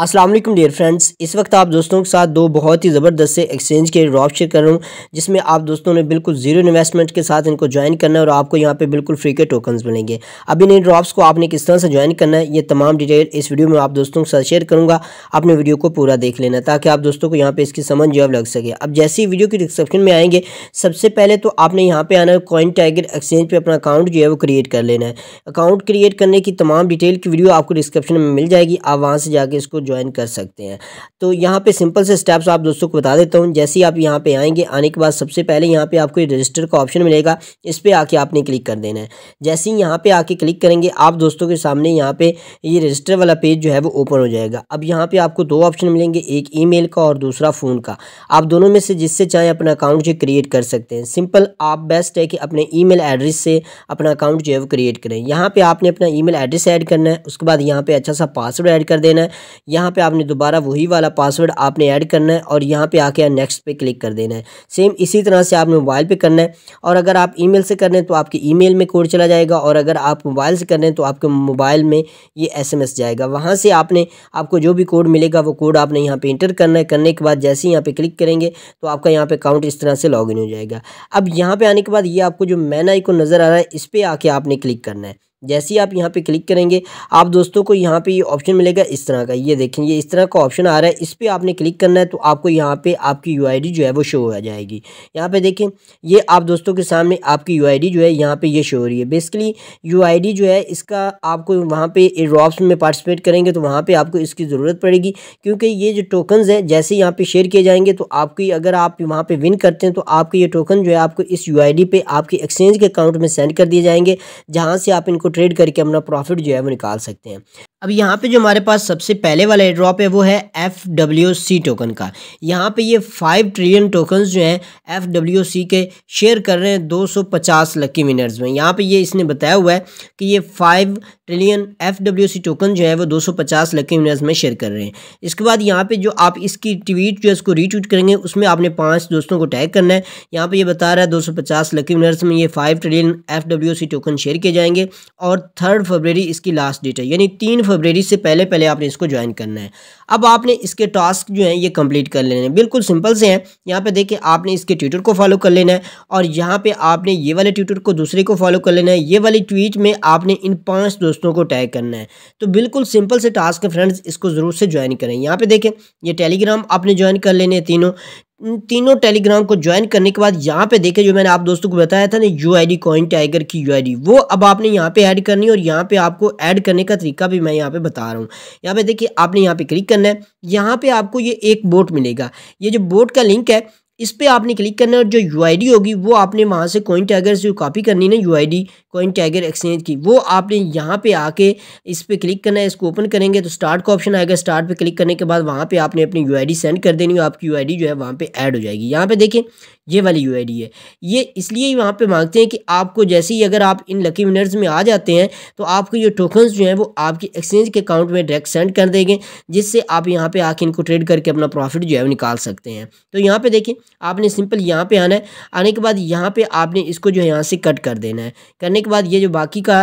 Aslam dear friends इस वक्त आप दोस्तों के साथ दो बहुत ही ज़बरदस्त से एक्सचेंज के ड्रॉप शेयर कर रहा हूँ जिसमें आप दोस्तों ने बिल्कुल जीरो इन्वेस्टमेंट के साथ इनको ज्वाइन करना है और आपको यहाँ पे बिल्कुल फ्री के टोकन्स मिलेंगे अब इन ड्रॉप्स को आपने किस तरह से ज्वाइन करना है ये तमाम डिटेल इस वीडियो में आप दोस्तों के साथ शेयर करूँगा अपने वीडियो को पूरा देख लेना ताकि आप दोस्तों को यहाँ पर इसकी समझ जो लग सके अब जैसे ही वीडियो की डिस्क्रिप्शन में आएंगे सबसे पहले तो आपने यहाँ पर आना है कॉइन टाइगर एक्सचेंज पर अपना अकाउंट जो है वो क्रिएट कर लेना है अकाउंट क्रिएट करने की तमाम डिटेल की वीडियो आपको डिस्क्रिप्शन में मिल जाएगी आप वहाँ से जाकर इसको ज्वाइन कर सकते हैं तो यहाँ पे सिंपल से स्टेप्स आप दोस्तों को बता देता हूँ जैसे ही आप यहाँ पे आएंगे आने के बाद सबसे पहले यहाँ पे आपको रजिस्टर का ऑप्शन मिलेगा इस पर आके आपने क्लिक कर देना है जैसे ही यहाँ पे आके क्लिक करेंगे आप दोस्तों के सामने यहाँ पे ये रजिस्टर वाला पेज जो है वो ओपन हो जाएगा अब यहाँ पे आपको दो ऑप्शन मिलेंगे एक ई का और दूसरा फ़ोन का आप दोनों में से जिससे चाहे अपना अकाउंट जो क्रिएट कर सकते हैं सिंपल आप बेस्ट है कि अपने ई एड्रेस से अपना अकाउंट जो है वो क्रिएट करें यहाँ पर आपने अपना ई एड्रेस ऐड करना है उसके बाद यहाँ पे अच्छा सा पासवर्ड ऐड कर देना है यहाँ पे आपने दोबारा वही वाला पासवर्ड आपने ऐड करना है और यहाँ पे आके नेक्स्ट पे क्लिक कर देना है सेम इसी तरह से आपने मोबाइल पे करना है और अगर आप ईमेल से कर रहे हैं तो आपके ईमेल में कोड चला जाएगा और अगर आप मोबाइल से कर रहे हैं तो आपके मोबाइल में ये एसएमएस जाएगा वहाँ से आपने आपको जो भी कोड मिलेगा वो कोड आपने यहाँ पर इंटर करना है करने के बाद जैसे ही यहाँ पर क्लिक करेंगे तो आपका यहाँ पर अकाउंट इस तरह से लॉग हो जाएगा अब यहाँ पर आने के बाद ये आपको जो मैन को नज़र आ रहा है इस पर आके आपने क्लिक करना है जैसे ही आप यहाँ पे क्लिक करेंगे आप दोस्तों को यहाँ पे ये यह ऑप्शन मिलेगा इस तरह का ये देखें ये इस तरह का ऑप्शन आ रहा है इस पर आपने क्लिक करना है तो आपको यहाँ पे आपकी यूआईडी जो है वो शो हो जाएगी यहाँ पे देखें ये आप दोस्तों के सामने आपकी यूआईडी जो है यहाँ पे ये शो हो रही है बेसिकली यू जो है इसका आपको वहाँ पर ड्रॉप्स में पार्टिसिपेट करेंगे तो वहाँ पर आपको इसकी ज़रूरत पड़ेगी क्योंकि ये जो टोकन्स हैं जैसे यहाँ पर शेयर किए जाएंगे तो आपकी अगर आप वहाँ पर विन करते हैं तो आपके ये टोकन जो है आपको इस यू आई आपके एक्सचेंज के अकाउंट में सेंड कर दिए जाएंगे जहाँ से आप इनको ट्रेड करके अपना प्रॉफिट जो है वो निकाल सकते हैं अब यहाँ पे जो हमारे पास सबसे पहले वाला ड्रॉप है वो है एफ डब्ल्यू सी टोकन का यहाँ पे ये फाइव ट्रिलियन टोकन जो हैं एफ डब्ल्यू सी के शेयर कर रहे हैं 250 लकी विनर्स में यहाँ पे ये इसने बताया हुआ है कि ये five trillion F W C token जो है वो 250 लकी विनर्स में शेयर कर रहे हैं इसके बाद यहाँ पे जो आप इसकी ट्वीट जो है इसको रीट्वीट करेंगे उसमें आपने पाँच दोस्तों को टैग करना है यहाँ पर यह बता रहा है दो लकी विनर्स में ये five trillion F W C token share किए जाएंगे और थर्ड फरवरी इसकी लास्ट डेट है यानी तीन फरवरी से पहले पहले आपने इसको ज्वाइन करना है अब आपने इसके टास्क जो हैं ये कंप्लीट कर लेने हैं बिल्कुल सिंपल से हैं यहाँ पे देखिए आपने इसके ट्विटर को फॉलो कर लेना है और यहाँ पे आपने ये वाले ट्विटर को दूसरे को फॉलो कर लेना है ये वाली ट्वीट में आपने इन पाँच दोस्तों को टैग करना है तो बिल्कुल सिंपल से टास्क फ्रेंड्स इसको ज़रूर से ज्वाइन करें यहाँ पर देखें ये टेलीग्राम आपने ज्वाइन कर लेने हैं तीनों उन तीनों टेलीग्राम को ज्वाइन करने के बाद यहाँ पे देखे जो मैंने आप दोस्तों को बताया था ना U I D CoinTiger की यू आई डी वो अब आपने यहाँ पे ऐड करनी है और यहाँ पे आपको ऐड करने का तरीका भी मैं यहाँ पे बता रहा हूँ यहाँ पे देखिए आपने यहाँ पे क्लिक करना है यहाँ पे आपको ये एक बोट मिलेगा ये जो बोट का लिंक है इस पर आपने क्लिक करना है और जो यू होगी वो आपने वहाँ से कॉइन टाइगर से कॉपी करनी ना यू कॉइन टाइगर एक्सचेंज की वो आपने यहाँ पे आके इस पर क्लिक करना है इसको ओपन करेंगे तो स्टार्ट का ऑप्शन आएगा स्टार्ट पे क्लिक करने के बाद वहाँ पे आपने अपनी यू सेंड कर देनी है आपकी यू जो है वहाँ पे ऐड हो जाएगी यहाँ पे देखें ये वाली यू है ये इसलिए वहाँ पे मांगते हैं कि आपको जैसे ही अगर आप इन लकी विनर्स में आ जाते हैं तो आपको ये टोकन्स जो हैं वो आपके एक्सचेंज के अकाउंट में डायरेक्ट सेंड कर देंगे जिससे आप यहाँ पर आके इनको ट्रेड करके अपना प्रॉफिट जो है निकाल सकते हैं तो यहाँ पर देखें आपने सिंपल यहाँ पर आना है आने के बाद यहाँ पर आपने इसको जो है यहाँ से कट कर देना है करने के बाद ये जो बाकी का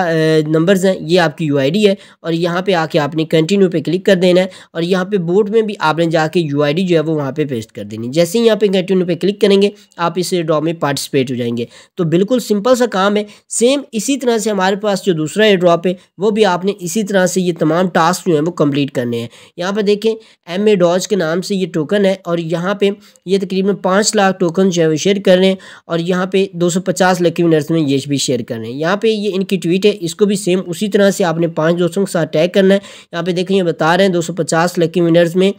नंबर्स हैं ये आपकी यू है और यहाँ पे आके आपने कंटिन्यू पे क्लिक कर देना है और यहाँ पे बोर्ड में भी आपने जाके यू जो है वो वहाँ पे पेस्ट कर देनी जैसे ही यहाँ पे कंटिन्यू पे क्लिक करेंगे आप इस ड्रॉ में पार्टिसिपेट हो जाएंगे तो बिल्कुल सिंपल सा काम है सेम इसी तरह से हमारे पास जो दूसरा एयर ड्रॉप है वो भी आपने इसी तरह से ये तमाम टास्क जो है वो कम्प्लीट करने हैं यहाँ पर देखें एम ए डॉज के नाम से ये टोकन है और यहाँ पे ये तकरीबन पाँच लाख टोकन जो है वो शेयर कर रहे हैं और यहाँ पे दो सौ पचास लकी विनर्स में ये भी शेयर कर रहे हैं यहाँ पे ये इनकी ट्वीट है इसको भी सेम उसी तरह से आपने पांच दोस्तों के साथ टैग करना है यहाँ पे देखें ये बता रहे हैं दो सौ पचास लकी विनर्स में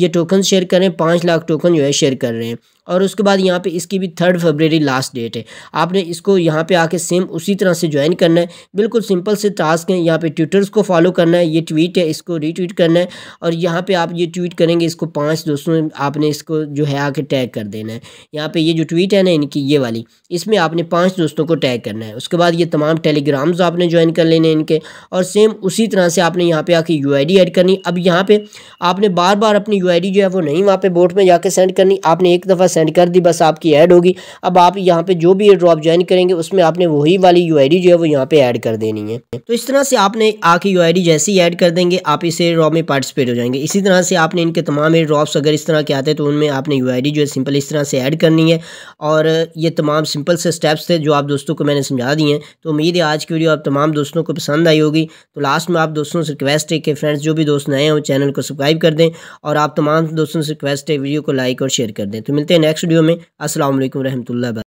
ये टोकन शेयर कर रहे हैं पाँच लाख टोकन जो है शेयर कर रहे हैं और उसके बाद यहाँ पे इसकी भी थर्ड फरवरी लास्ट डेट है आपने इसको यहाँ पे आके सेम उसी तरह से ज्वाइन करना है बिल्कुल सिंपल से टास्क है यहाँ पे ट्विटर्स को फॉलो करना है ये ट्वीट है इसको रीट्वीट करना है और यहाँ पे आप ये ट्वीट करेंगे इसको पांच दोस्तों आपने इसको जो है आके टैग कर देना है यहाँ पर ये जो ट्वीट है ना इनकी ये वाली इसमें आपने पाँच दोस्तों को टैग करना है उसके बाद ये तमाम टेलीग्राम्स आपने ज्वाइन कर लेने इनके और सेम उसी तरह से आपने यहाँ पे आके यू आई करनी अब यहाँ पर आपने बार बार अपनी यू जो है वो नहीं वहाँ पर बोर्ड में जाकर सेंड करनी आपने एक दफ़ा सेंड कर दी बस आपकी ऐड होगी अब आप यहाँ पे जो भी ड्रॉप ज्वाइन करेंगे उसमें आपने वही वाली यू जो है वो यहाँ पे ऐड कर देनी है तो इस तरह से आपने आके यू जैसे ही ऐड कर देंगे आप इस ड्रॉप में पार्टिसिपेट हो जाएंगे इसी तरह से आपने इनके तमाम ड्रॉप्स अगर इस तरह के आते हैं तो उनमें आपने यू जो है सिंपल इस तरह से ऐड करनी है और ये तमाम सिंपल से स्टेप्स थे जो आप दोस्तों को मैंने समझा दिए हैं तो उम्मीद है आज की वीडियो आप तमाम दोस्तों को पसंद आई होगी तो लास्ट में आप दोस्तों से रिक्वेस्ट है कि फ्रेंड्स जो भी दोस्त नए हैं वो चैनल को सब्सक्राइब कर दें और आप तमाम दोस्तों से रिक्वेस्ट है वीडियो को लाइक और शेयर कर दें तो मिलते हैं नेक्स्ट वीडियो में असल वरहमल